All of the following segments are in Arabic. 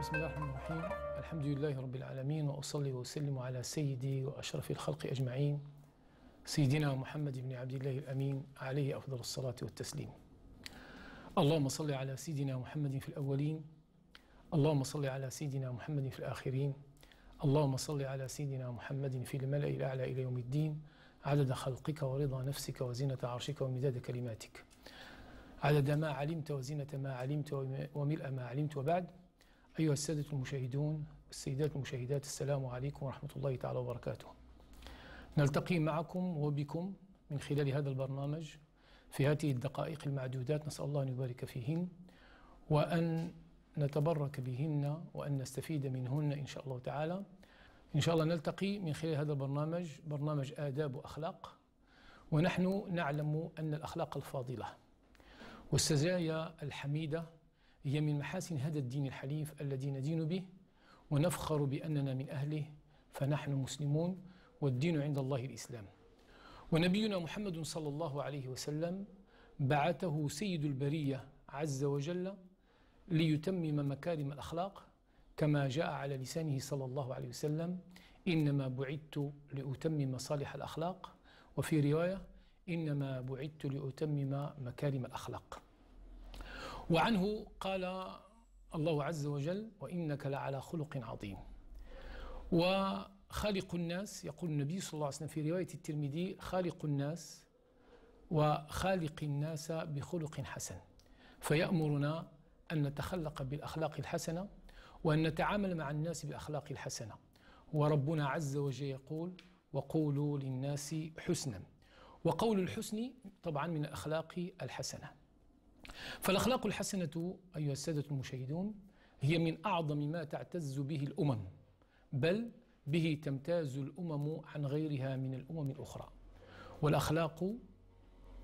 بسم الله الرحمن الرحيم الحمد لله رب العالمين وأصلي وأسلم على سيدي وأشرف الخلق أجمعين سيدنا محمد بن عبد الله الأمين عليه أفضل الصلاة والتسليم اللهم صل على سيدنا محمد في الأولين اللهم صل على سيدنا محمد في الآخرين اللهم صل على سيدنا محمد في الملأ الأعلى إلى يوم الدين عدد خلقك ورضا نفسك وزينة عرشك ومداد كلماتك عدد ما علمت وزينة ما علمت وملء ما علمت وبعد أيها السادة المشاهدون السيدات المشاهدات السلام عليكم ورحمة الله تعالى وبركاته نلتقي معكم وبكم من خلال هذا البرنامج في هذه الدقائق المعدودات نسأل الله أن يبارك فيهن وأن نتبرك بهن وأن نستفيد منهن إن شاء الله تعالى إن شاء الله نلتقي من خلال هذا البرنامج برنامج آداب وأخلاق ونحن نعلم أن الأخلاق الفاضلة والسجايا الحميدة هي من محاسن هذا الدين الحليف الذي ندين به ونفخر بأننا من أهله فنحن مسلمون والدين عند الله الإسلام ونبينا محمد صلى الله عليه وسلم بعثه سيد البرية عز وجل ليتمم مكارم الأخلاق كما جاء على لسانه صلى الله عليه وسلم إنما بعدت لأتمم صالح الأخلاق وفي رواية إنما بعدت لأتمم مكارم الأخلاق وعنه قال الله عز وجل وإنك لعلى خلق عظيم وخالق الناس يقول النبي صلى الله عليه وسلم في رواية الترمذي خالق الناس وخالق الناس بخلق حسن فيأمرنا أن نتخلق بالأخلاق الحسنة وأن نتعامل مع الناس بالأخلاق الحسنة وربنا عز وجل يقول وقولوا للناس حسنا وقول الحسن طبعا من الأخلاق الحسنة فالأخلاق الحسنة أيها السادة المشاهدون هي من أعظم ما تعتز به الأمم بل به تمتاز الأمم عن غيرها من الأمم الأخرى والأخلاق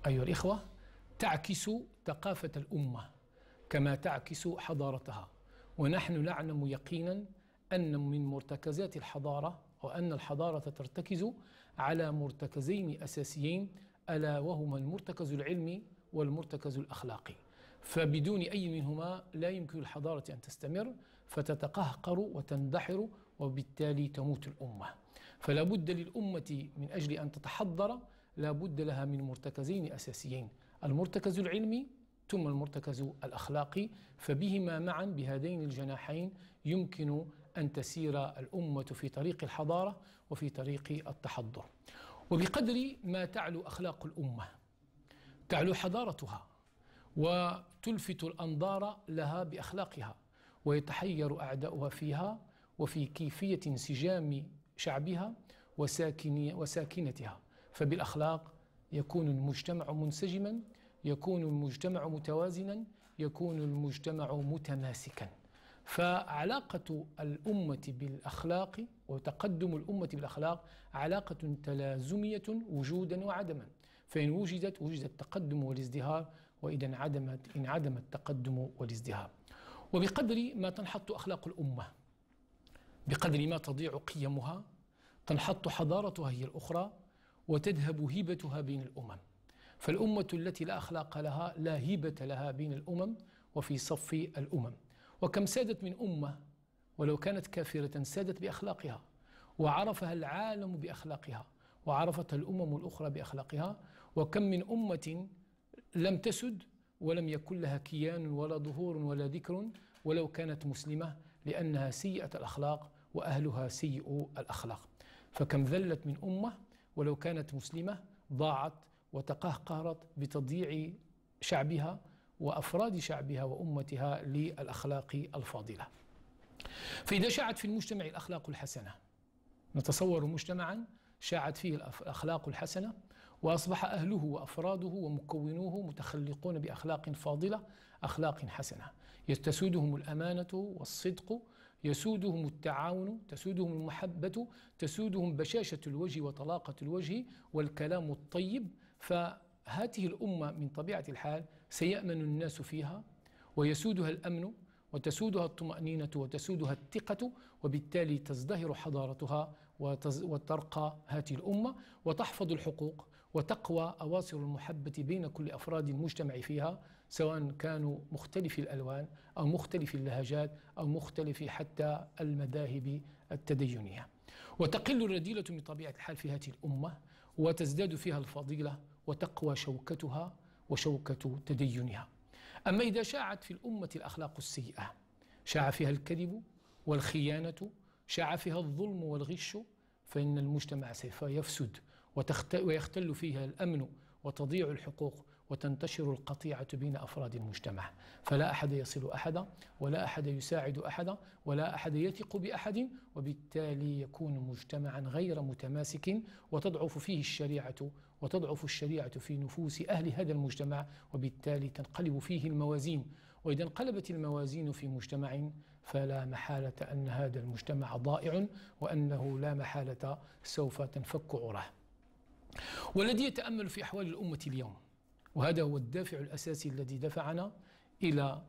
أيها الإخوة تعكس ثقافة الأمة كما تعكس حضارتها ونحن نعلم يقينا أن من مرتكزات الحضارة وأن الحضارة ترتكز على مرتكزين أساسيين ألا وهما المرتكز العلمي والمرتكز الأخلاقي فبدون أي منهما لا يمكن الحضارة أن تستمر فتتقهقر وتندحر وبالتالي تموت الأمة فلا بد للأمة من أجل أن تتحضر لا بد لها من مرتكزين أساسيين المرتكز العلمي ثم المرتكز الأخلاقي فبهما معا بهذين الجناحين يمكن أن تسير الأمة في طريق الحضارة وفي طريق التحضر وبقدر ما تعلو أخلاق الأمة تعلو حضارتها وتلفت الأنظار لها بأخلاقها ويتحير أعداؤها فيها وفي كيفية انسجام شعبها وساكن وساكنتها فبالأخلاق يكون المجتمع منسجما يكون المجتمع متوازنا يكون المجتمع متماسكا فعلاقة الأمة بالأخلاق وتقدم الأمة بالأخلاق علاقة تلازمية وجودا وعدما فإن وجدت وجد التقدم والازدهار وإذا انعدمت انعدم التقدم والازدهار وبقدر ما تنحط أخلاق الأمة بقدر ما تضيع قيمها تنحط حضارتها هي الأخرى وتذهب هبتها بين الأمم فالأمة التي لا أخلاق لها لا هيبه لها بين الأمم وفي صف الأمم وكم سادت من أمة ولو كانت كافرة سادت بأخلاقها وعرفها العالم بأخلاقها وعرفت الأمم الأخرى بأخلاقها وكم من أمة لم تسد ولم يكن لها كيان ولا ظهور ولا ذكر ولو كانت مسلمة لأنها سيئة الأخلاق وأهلها سيء الأخلاق فكم ذلت من أمة ولو كانت مسلمة ضاعت وتقهقرت بتضييع شعبها وأفراد شعبها وأمتها للأخلاق الفاضلة فإذا شاعت في المجتمع الأخلاق الحسنة نتصور مجتمعا شاعت فيه الأخلاق الحسنة واصبح اهله وافراده ومكونوه متخلقون باخلاق فاضله اخلاق حسنه تسودهم الامانه والصدق يسودهم التعاون تسودهم المحبه تسودهم بشاشه الوجه وطلاقه الوجه والكلام الطيب فهذه الامه من طبيعه الحال سيامن الناس فيها ويسودها الامن وتسودها الطمأنينة وتسودها الثقة وبالتالي تزدهر حضارتها وترقى هذه الأمة وتحفظ الحقوق وتقوى أواصر المحبة بين كل أفراد المجتمع فيها سواء كانوا مختلف الألوان أو مختلف اللهجات أو مختلف حتى المذاهب التدينية وتقل الرذيلة من طبيعة الحال في هذه الأمة وتزداد فيها الفضيلة وتقوى شوكتها وشوكة تدينها أما إذا شاعت في الأمة الأخلاق السيئة شاع فيها الكذب والخيانة شاع فيها الظلم والغش فإن المجتمع سوف يفسد ويختل فيها الامن وتضيع الحقوق وتنتشر القطيعه بين افراد المجتمع فلا احد يصل احدا ولا احد يساعد احدا ولا احد يثق باحد وبالتالي يكون مجتمعا غير متماسك وتضعف فيه الشريعه وتضعف الشريعه في نفوس اهل هذا المجتمع وبالتالي تنقلب فيه الموازين واذا انقلبت الموازين في مجتمع فلا محاله ان هذا المجتمع ضائع وانه لا محاله سوف تنفك عراه والذي يتأمل في أحوال الأمة اليوم وهذا هو الدافع الأساسي الذي دفعنا إلى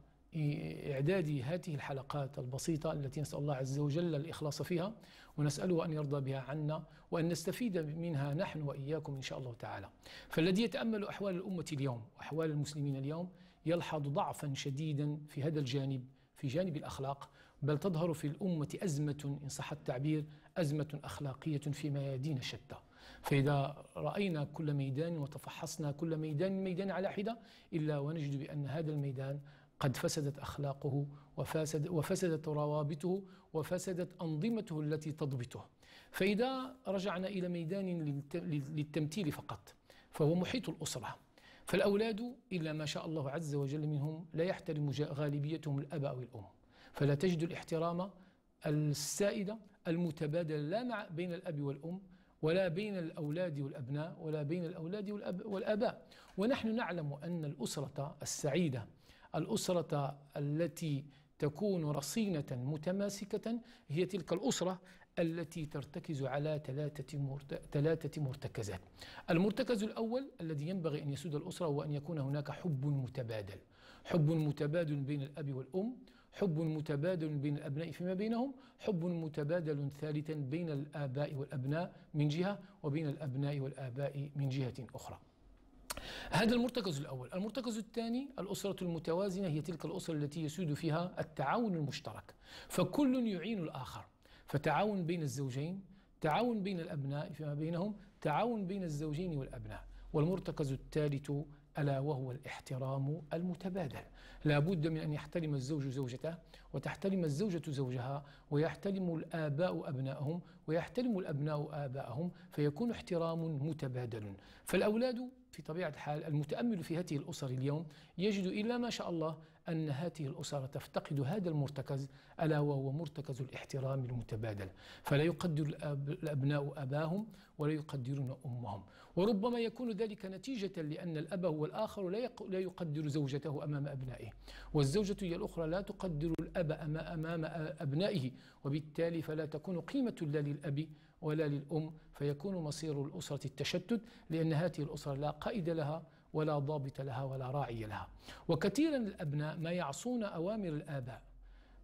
إعداد هذه الحلقات البسيطة التي نسأل الله عز وجل الإخلاص فيها ونسأله أن يرضى بها عنا وأن نستفيد منها نحن وإياكم إن شاء الله تعالى فالذي يتأمل أحوال الأمة اليوم وأحوال المسلمين اليوم يلحظ ضعفا شديدا في هذا الجانب في جانب الأخلاق بل تظهر في الأمة أزمة إن صح التعبير أزمة أخلاقية في ميادين شتى فإذا رأينا كل ميدان وتفحصنا كل ميدان ميدان على حدة إلا ونجد بأن هذا الميدان قد فسدت أخلاقه وفسد وفسدت روابطه وفسدت أنظمته التي تضبطه فإذا رجعنا إلى ميدان للتمثيل فقط فهو محيط الأسرة فالأولاد إلا ما شاء الله عز وجل منهم لا يحترم غالبيتهم الأب أو الأم فلا تجد الاحترام السائدة المتبادل لا مع بين الأب والأم ولا بين الأولاد والأبناء ولا بين الأولاد والأب والأباء ونحن نعلم أن الأسرة السعيدة الأسرة التي تكون رصينة متماسكة هي تلك الأسرة التي ترتكز على ثلاثة مرتكزات المرتكز الأول الذي ينبغي أن يسود الأسرة هو أن يكون هناك حب متبادل حب متبادل بين الأب والأم حب متبادل بين الأبناء فيما بينهم حب متبادل ثالثا بين الآباء والأبناء من جهة وبين الأبناء والآباء من جهة أخرى هذا المرتكز الأول المرتكز الثاني الأسرة المتوازنة هي تلك الأسرة التي يسود فيها التعاون المشترك فكل يعين الآخر فتعاون بين الزوجين تعاون بين الأبناء فيما بينهم تعاون بين الزوجين والأبناء والمرتكز الثالث ألا وهو الاحترام المتبادل لا بد من أن يحترم الزوج زوجته وتحترم الزوجة زوجها ويحترم الآباء أبنائهم ويحترم الأبناء آباءهم فيكون احترام متبادل فالأولاد في طبيعة الحال المتأمل في هذه الأسر اليوم يجد إلا ما شاء الله أن هذه الأسر تفتقد هذا المرتكز ألا وهو مرتكز الاحترام المتبادل فلا يقدر الأبناء أباهم ولا يقدرون أمهم وربما يكون ذلك نتيجة لأن الأب هو الآخر لا يقدر زوجته أمام أبنائه والزوجة هي الأخرى لا تقدر الأب أمام أبنائه وبالتالي فلا تكون قيمة لا للأب ولا للأم فيكون مصير الأسرة التشتت لأن هذه الأسرة لا قائد لها ولا ضابط لها ولا راعي لها وكثيرا الأبناء ما يعصون أوامر الآباء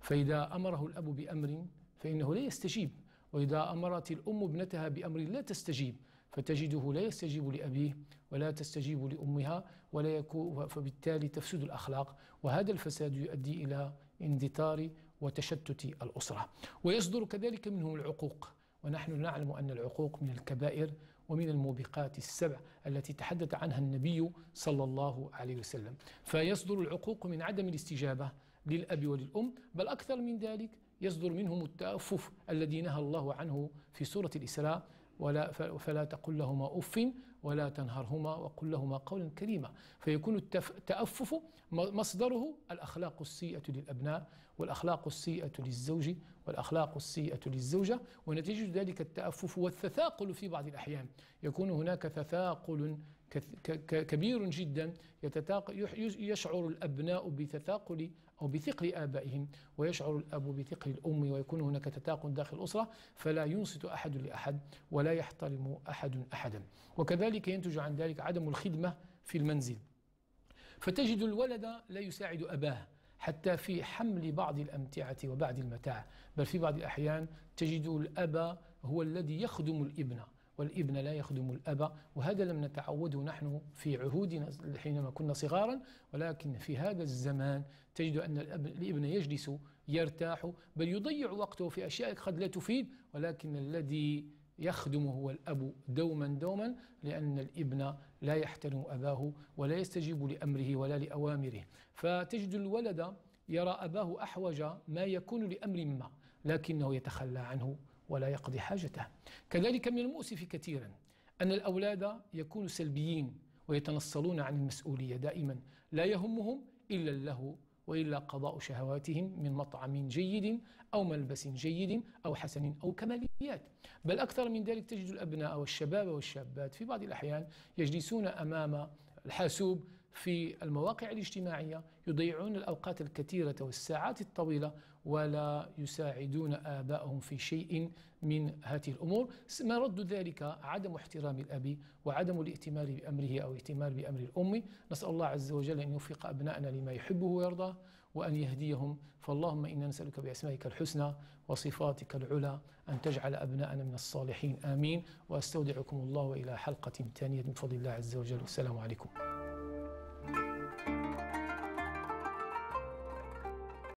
فإذا أمره الأب بأمر فإنه لا يستجيب وإذا أمرت الأم ابنتها بأمر لا تستجيب فتجده لا يستجيب لأبيه ولا تستجيب لأمها ولا يكون فبالتالي تفسد الأخلاق وهذا الفساد يؤدي إلى اندثار وتشتت الأسرة ويصدر كذلك منهم العقوق ونحن نعلم أن العقوق من الكبائر ومن الموبقات السبع التي تحدث عنها النبي صلى الله عليه وسلم فيصدر العقوق من عدم الاستجابة للأب وللأم بل أكثر من ذلك يصدر منهم التأفف الذي نهى الله عنه في سورة الإسراء ولا فلا تقل لهما أف ولا تنهرهما وقل لهما قولا كريما فيكون التأفف مصدره الأخلاق السيئة للأبناء والأخلاق السيئة للزوج والأخلاق السيئة للزوجة ونتيجة ذلك التأفف والتثاقل في بعض الأحيان يكون هناك تثاقل كبير جدا يشعر الأبناء بتثاقل أو بثقل آبائهم ويشعر الأب بثقل الأم ويكون هناك تتاقن داخل الأسرة فلا ينصت أحد لأحد ولا يحترم أحد أحدا وكذلك ينتج عن ذلك عدم الخدمة في المنزل فتجد الولد لا يساعد أباه حتى في حمل بعض الأمتعة وبعض المتاع بل في بعض الأحيان تجد الأب هو الذي يخدم الابن والابن لا يخدم الأب وهذا لم نتعوده نحن في عهودنا حينما كنا صغارا ولكن في هذا الزمان تجد أن الابن يجلس يرتاح بل يضيع وقته في أشياء قد لا تفيد ولكن الذي يخدم هو الأب دوما دوما لأن الابن لا يحترم أباه ولا يستجيب لأمره ولا لأوامره فتجد الولد يرى أباه أحوج ما يكون لأمر ما لكنه يتخلى عنه ولا يقضي حاجته كذلك من المؤسف كثيرا أن الأولاد يكونوا سلبيين ويتنصلون عن المسؤولية دائما لا يهمهم إلا اللهو وإلا قضاء شهواتهم من مطعم جيد أو ملبس جيد أو حسن أو كماليات بل أكثر من ذلك تجد الأبناء والشباب والشابات في بعض الأحيان يجلسون أمام الحاسوب في المواقع الاجتماعية يضيعون الأوقات الكثيرة والساعات الطويلة ولا يساعدون آبائهم في شيء من هذه الأمور ما رد ذلك عدم احترام الأب وعدم الائتمار بأمره أو ائتمار بأمر الأم نسأل الله عز وجل أن يوفق أبنائنا لما يحبه ويرضاه وأن يهديهم فاللهم إنا نسألك بأسمائك الحسنى وصفاتك العلى أن تجعل أبنائنا من الصالحين آمين وأستودعكم الله إلى حلقة ثانية من فضل الله عز وجل والسلام عليكم